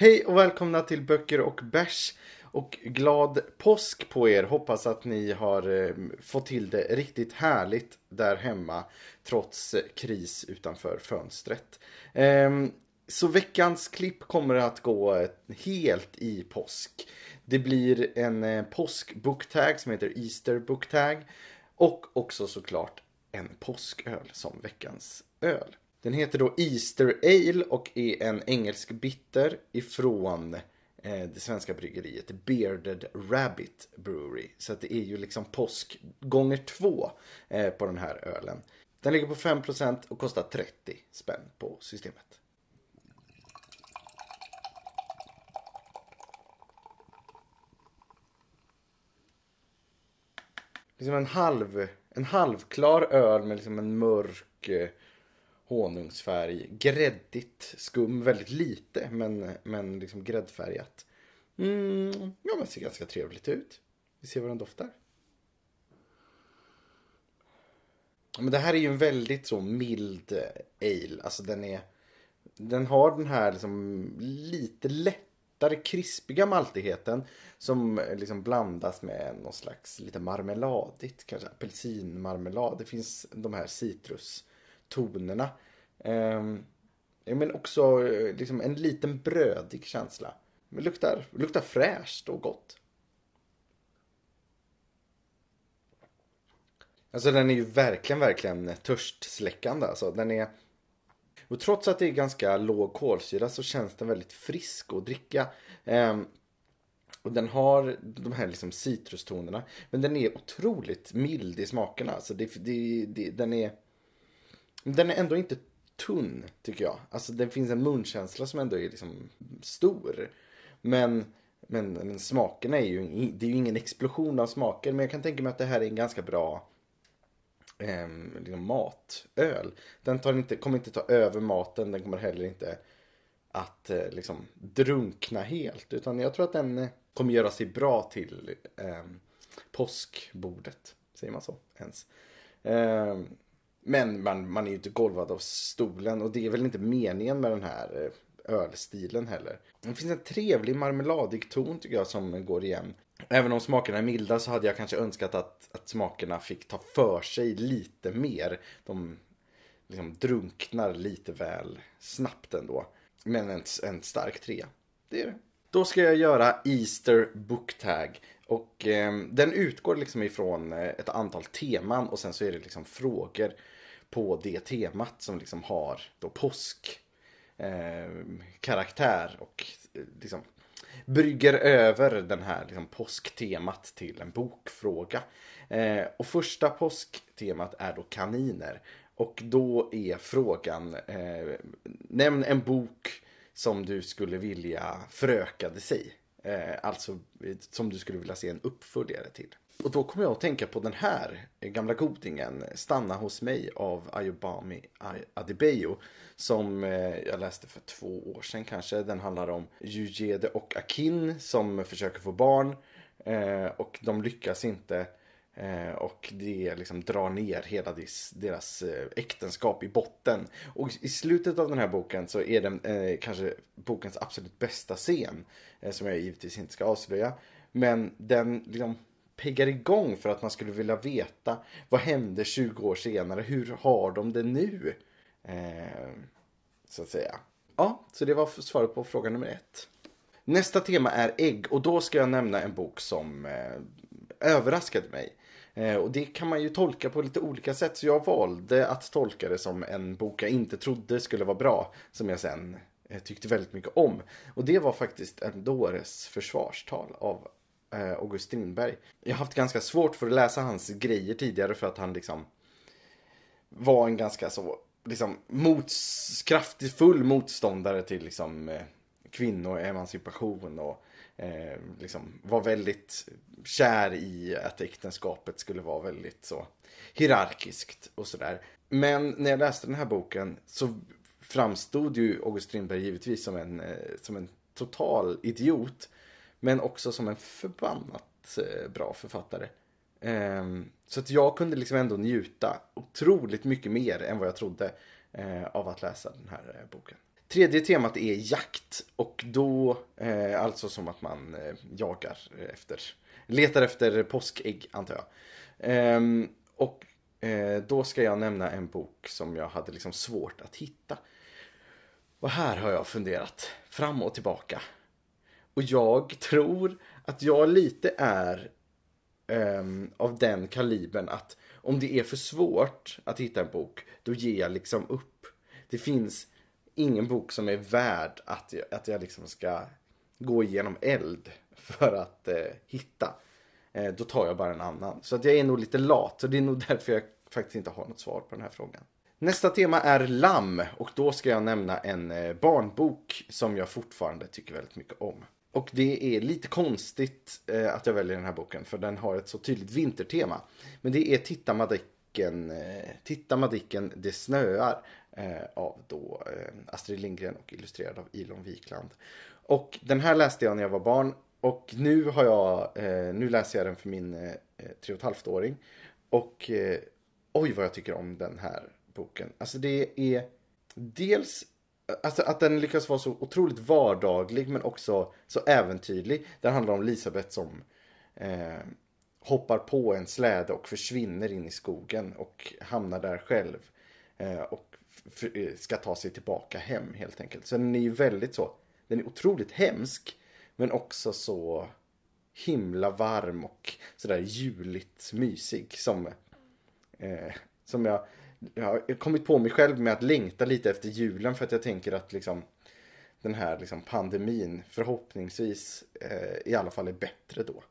Hej och välkomna till Böcker och bärs. Och glad påsk på er! Hoppas att ni har eh, fått till det riktigt härligt där hemma trots eh, kris utanför fönstret. Ehm, så veckans klipp kommer att gå eh, helt i påsk. Det blir en påskbooktag som heter Easter Booktag och också såklart en påsköl som veckans öl. Den heter då Easter Ale och är en engelsk bitter ifrån eh, det svenska bryggeriet Bearded Rabbit Brewery. Så att det är ju liksom påsk gånger två eh, på den här ölen. Den ligger på 5 och kostar 30 spänn på systemet. Liksom en halv en halvklar öl med liksom en mörk eh, honungsfärg, gräddigt, skum, väldigt lite men, men liksom gräddfärgat. Mm, ja, men ser ganska trevligt ut. Vi ser vad den doftar. Men det här är ju en väldigt så mild eh, ale. Alltså den är... Den har den här liksom lite lättare krispiga maltigheten som eh, liksom blandas med någon slags lite marmeladigt, kanske apelsinmarmelad. Det finns de här citrus tonerna. Ehm, men också eh, liksom en liten brödig känsla. Men luktar, luktar fräscht och gott. Alltså den är ju verkligen, verkligen törstsläckande. Alltså, den är... Och trots att det är ganska låg kolsyra så känns den väldigt frisk att dricka. Ehm, och den har de här liksom citrustonerna. Men den är otroligt mild i smakerna. Alltså det, det, det, den är den är ändå inte tunn, tycker jag. Alltså det finns en munkänsla som ändå är liksom stor. Men, men, men smakerna är ju, det är ju ingen explosion av smaker. Men jag kan tänka mig att det här är en ganska bra eh, liksom matöl. Den tar inte, kommer inte ta över maten, den kommer heller inte att eh, liksom drunkna helt. Utan jag tror att den eh, kommer göra sig bra till eh, påskbordet. Säger man så ens? Ehm, men man, man är ju inte golvad av stolen och det är väl inte meningen med den här eh, ölstilen heller. Det finns en trevlig marmeladig ton tycker jag som går igen. Även om smakerna är milda så hade jag kanske önskat att, att smakerna fick ta för sig lite mer. De liksom drunknar lite väl snabbt ändå. Men en, en stark trea, det är det. Då ska jag göra Easter Book Tag. Och eh, den utgår liksom ifrån eh, ett antal teman och sen så är det liksom frågor på det temat som liksom har då påsk eh, karaktär och eh, liksom brygger över den här liksom, påsktemat till en bokfråga. Eh, och första påsktemat är då kaniner. Och då är frågan, eh, nämn en bok som du skulle vilja förökade sig. Eh, alltså som du skulle vilja se en uppföljare till. Och då kommer jag att tänka på den här gamla godingen Stanna hos mig av Ayobami Adebayo. Som eh, jag läste för två år sedan kanske. Den handlar om Yujede och Akin som försöker få barn. Eh, och de lyckas inte. Eh, och det liksom drar ner hela deras eh, äktenskap i botten. Och i slutet av den här boken så är den eh, kanske bokens absolut bästa scen. Eh, som jag givetvis inte ska avslöja. Men den liksom piggar igång för att man skulle vilja veta vad hände 20 år senare? Hur har de det nu? Eh, så att säga. Ja, så det var svaret på fråga nummer ett. Nästa tema är ägg och då ska jag nämna en bok som eh, överraskade mig. Eh, och det kan man ju tolka på lite olika sätt, så jag valde att tolka det som en bok jag inte trodde skulle vara bra, som jag sen eh, tyckte väldigt mycket om. Och det var faktiskt en dåres försvarstal av eh, August Strindberg. Jag har haft ganska svårt för att läsa hans grejer tidigare för att han liksom var en ganska så liksom mots, kraftig, full motståndare till liksom kvinnoemancipation och eh, liksom var väldigt kär i att äktenskapet skulle vara väldigt så hierarkiskt och sådär. Men när jag läste den här boken så framstod ju August Strindberg givetvis som en, eh, som en total idiot. Men också som en förbannat eh, bra författare. Eh, så att jag kunde liksom ändå njuta otroligt mycket mer än vad jag trodde av att läsa den här boken. Tredje temat är jakt och då eh, alltså som att man eh, jagar efter, letar efter påskägg antar jag. Ehm, och eh, då ska jag nämna en bok som jag hade liksom svårt att hitta. Och här har jag funderat fram och tillbaka. Och jag tror att jag lite är ehm, av den kalibern att om det är för svårt att hitta en bok, då ger jag liksom upp. Det finns ingen bok som är värd att jag, att jag liksom ska gå igenom eld för att eh, hitta. Eh, då tar jag bara en annan. Så att jag är nog lite lat och det är nog därför jag faktiskt inte har något svar på den här frågan. Nästa tema är lamm och då ska jag nämna en eh, barnbok som jag fortfarande tycker väldigt mycket om. Och det är lite konstigt eh, att jag väljer den här boken för den har ett så tydligt vintertema. Men det är Titta Dicken, eh, Titta Madicken, det snöar eh, av då eh, Astrid Lindgren och illustrerad av Ilon Wikland. Och den här läste jag när jag var barn och nu har jag, nu läser jag den för min tre och ett åring och oj vad jag tycker om den här boken. Alltså det är dels Alltså att den lyckas vara så otroligt vardaglig men också så äventyrlig. Den handlar om Elisabeth som eh, hoppar på en släde och försvinner in i skogen och hamnar där själv. Eh, och eh, ska ta sig tillbaka hem helt enkelt. Så den är ju väldigt så, den är otroligt hemsk men också så himla varm och sådär juligt mysig som, eh, som jag, jag har kommit på mig själv med att längta lite efter julen för att jag tänker att liksom den här liksom pandemin förhoppningsvis eh, i alla fall är bättre då.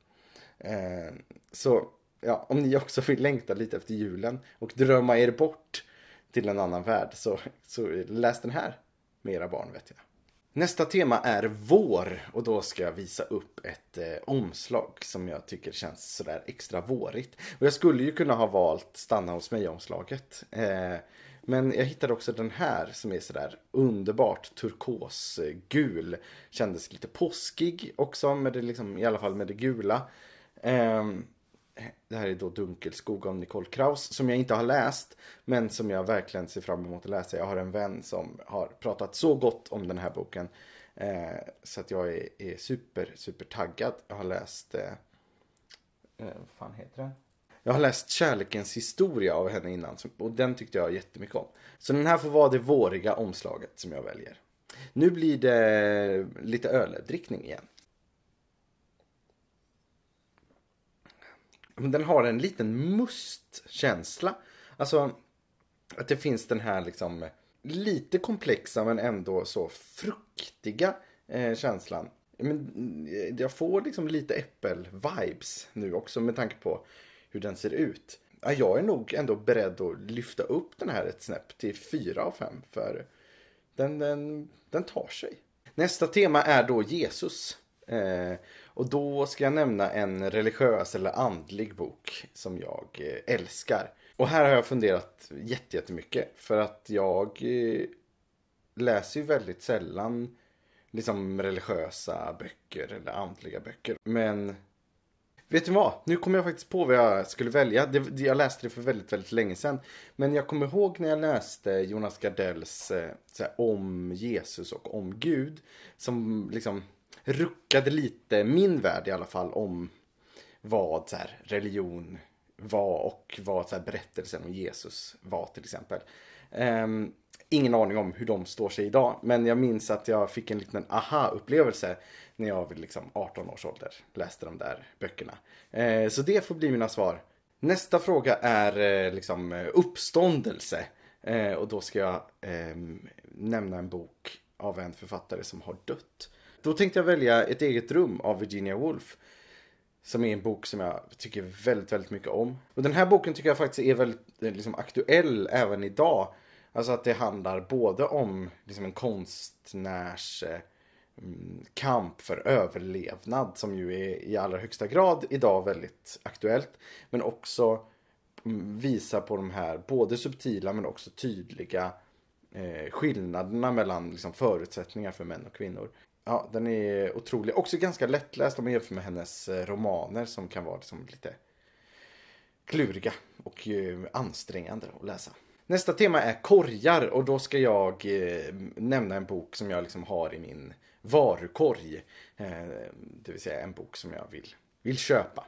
Eh, så ja, om ni också vill längta lite efter julen och drömma er bort till en annan värld så, så läs den här med era barn vet jag. Nästa tema är vår och då ska jag visa upp ett eh, omslag som jag tycker känns sådär extra vårigt. Och jag skulle ju kunna ha valt stanna hos mig-omslaget. Eh, men jag hittade också den här som är sådär underbart turkosgul. Kändes lite påskig också, med det liksom, i alla fall med det gula. Ehm, det här är då Dunkelskog av Nicole Kraus som jag inte har läst men som jag verkligen ser fram emot att läsa. Jag har en vän som har pratat så gott om den här boken eh, så att jag är, är super, super taggad. Jag har läst... Eh, eh, vad fan heter den? Jag har läst Kärlekens historia av henne innan och den tyckte jag jättemycket om. Så den här får vara det våriga omslaget som jag väljer. Nu blir det lite öldrickning igen. den har en liten mustkänsla. Alltså att det finns den här liksom lite komplexa men ändå så fruktiga eh, känslan. Men eh, jag får liksom lite äppel-vibes nu också med tanke på hur den ser ut. Jag är nog ändå beredd att lyfta upp den här ett snäpp till 4 av 5 för den, den, den tar sig. Nästa tema är då Jesus. Eh, och då ska jag nämna en religiös eller andlig bok som jag eh, älskar. Och här har jag funderat jättemycket för att jag eh, läser ju väldigt sällan liksom religiösa böcker eller andliga böcker. Men vet du vad? Nu kommer jag faktiskt på vad jag skulle välja. jag läste det för väldigt, väldigt länge sedan. Men jag kommer ihåg när jag läste Jonas Gardells eh, här, om Jesus och om Gud som liksom ruckade lite min värld i alla fall om vad så här, religion var och vad så här, berättelsen om Jesus var till exempel. Um, ingen aning om hur de står sig idag men jag minns att jag fick en liten aha-upplevelse när jag vid liksom 18 års ålder läste de där böckerna. Uh, så det får bli mina svar. Nästa fråga är uh, liksom eh, uppståndelse uh, och då ska jag nämna en bok av en författare som har dött. Då tänkte jag välja Ett eget rum av Virginia Woolf. Som är en bok som jag tycker väldigt, väldigt mycket om. Och den här boken tycker jag faktiskt är väldigt eh, liksom, aktuell även idag. Alltså att det handlar både om liksom, en konstnärs eh, mm, kamp för överlevnad som ju är i allra högsta grad idag väldigt aktuellt. Men också mm, visa på de här både subtila men också tydliga eh, skillnaderna mellan liksom, förutsättningar för män och kvinnor. Ja, den är otrolig. Också ganska lättläst om man jämför med hennes eh, romaner som kan vara liksom lite kluriga och eh, ansträngande att läsa. Nästa tema är korgar och då ska jag eh, nämna en bok som jag liksom har i min varukorg. det vill säga en bok som jag vill, vill köpa.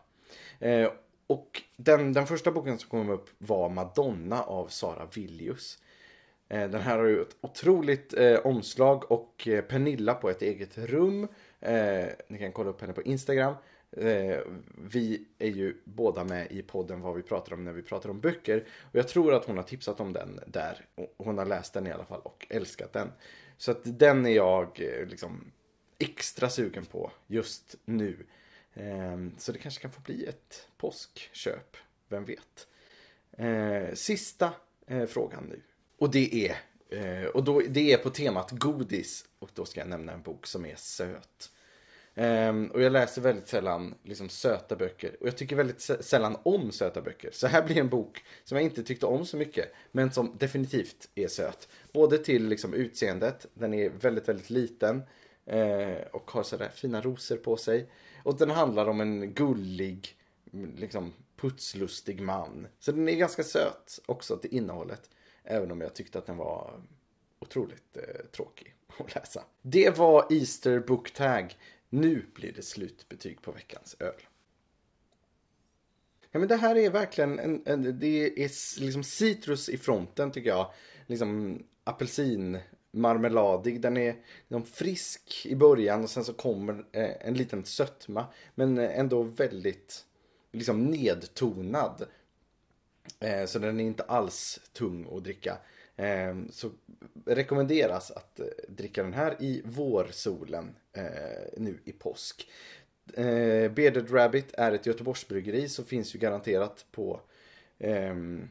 och den, den första boken som kom upp var Madonna av Sara Villius. Eh, den här har ju ett otroligt eh, omslag och eh, Pernilla på ett eget rum. Eh, ni kan kolla upp henne på Instagram. Eh, vi är ju båda med i podden Vad vi pratar om när vi pratar om böcker. Och jag tror att hon har tipsat om den där. Hon har läst den i alla fall och älskat den. Så att den är jag eh, liksom extra sugen på just nu. så det kanske kan få bli ett påskköp. Vem vet? sista frågan nu. Och det är eh, och då, det är på temat godis och då ska jag nämna en bok som är söt. Ehm, och jag läser väldigt sällan liksom, söta böcker och jag tycker väldigt sällan om söta böcker. Så här blir en bok som jag inte tyckte om så mycket men som definitivt är söt. Både till liksom, utseendet, den är väldigt, väldigt liten eh, och har sådär fina rosor på sig. Och den handlar om en gullig, liksom putslustig man. Så den är ganska söt också till innehållet. Även om jag tyckte att den var otroligt eh, tråkig att läsa. Det var Easter Book Tag. Nu blir det slutbetyg på veckans öl. Ja, men det här är verkligen en, en, det är liksom citrus i fronten tycker jag. Liksom apelsinmarmeladig. Den är liksom frisk i början och sen så kommer eh, en liten sötma. Men eh, ändå väldigt liksom nedtonad Eh, så den är inte alls tung att dricka. Eh, så rekommenderas att eh, dricka den här i vårsolen nu i påsk. Bearded Rabbit är ett Göteborgsbryggeri som finns ju garanterat på ehm,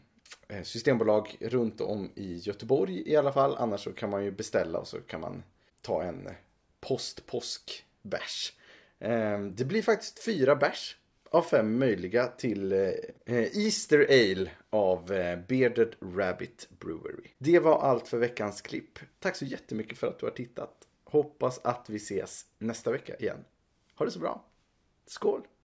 systembolag runt om i Göteborg i alla fall. Annars så kan man ju beställa och så kan man ta en post påsk bärs ehm, Det blir faktiskt fyra bärs av fem möjliga till eh, eh, Easter Ale av eh, Bearded Rabbit Brewery. Det var allt för veckans klipp. Tack så jättemycket för att du har tittat. Hoppas att vi ses nästa vecka igen. Ha det så bra. Skål!